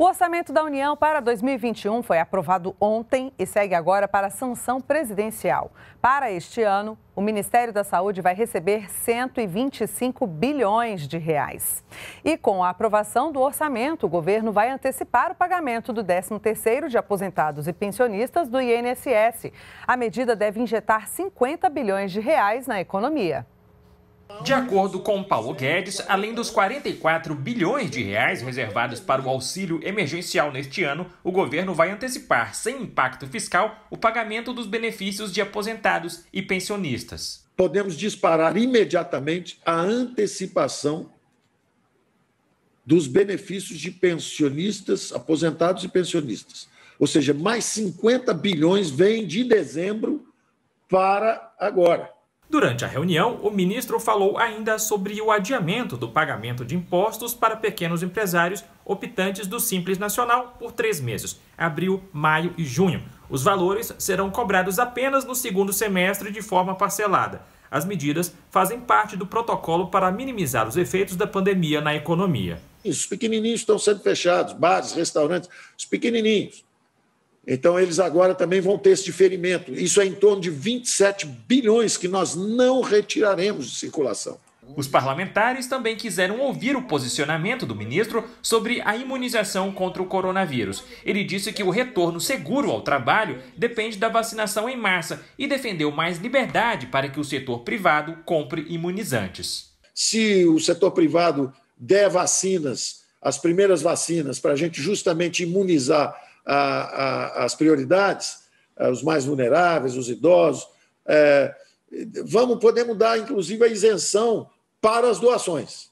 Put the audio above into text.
O orçamento da União para 2021 foi aprovado ontem e segue agora para a sanção presidencial. Para este ano, o Ministério da Saúde vai receber 125 bilhões de reais. E com a aprovação do orçamento, o governo vai antecipar o pagamento do 13º de aposentados e pensionistas do INSS. A medida deve injetar 50 bilhões de reais na economia. De acordo com Paulo Guedes, além dos 44 bilhões de reais reservados para o auxílio emergencial neste ano, o governo vai antecipar, sem impacto fiscal, o pagamento dos benefícios de aposentados e pensionistas. Podemos disparar imediatamente a antecipação dos benefícios de pensionistas, aposentados e pensionistas. Ou seja, mais 50 bilhões vêm de dezembro para agora. Durante a reunião, o ministro falou ainda sobre o adiamento do pagamento de impostos para pequenos empresários optantes do Simples Nacional por três meses abril, maio e junho. Os valores serão cobrados apenas no segundo semestre de forma parcelada. As medidas fazem parte do protocolo para minimizar os efeitos da pandemia na economia. Os pequenininhos estão sendo fechados bares, restaurantes, os pequenininhos. Então, eles agora também vão ter esse diferimento. Isso é em torno de 27 bilhões que nós não retiraremos de circulação. Os parlamentares também quiseram ouvir o posicionamento do ministro sobre a imunização contra o coronavírus. Ele disse que o retorno seguro ao trabalho depende da vacinação em massa e defendeu mais liberdade para que o setor privado compre imunizantes. Se o setor privado der vacinas, as primeiras vacinas, para a gente justamente imunizar a, a, as prioridades, eh, os mais vulneráveis, os idosos. É, vamos, podemos dar, inclusive, a isenção para as doações.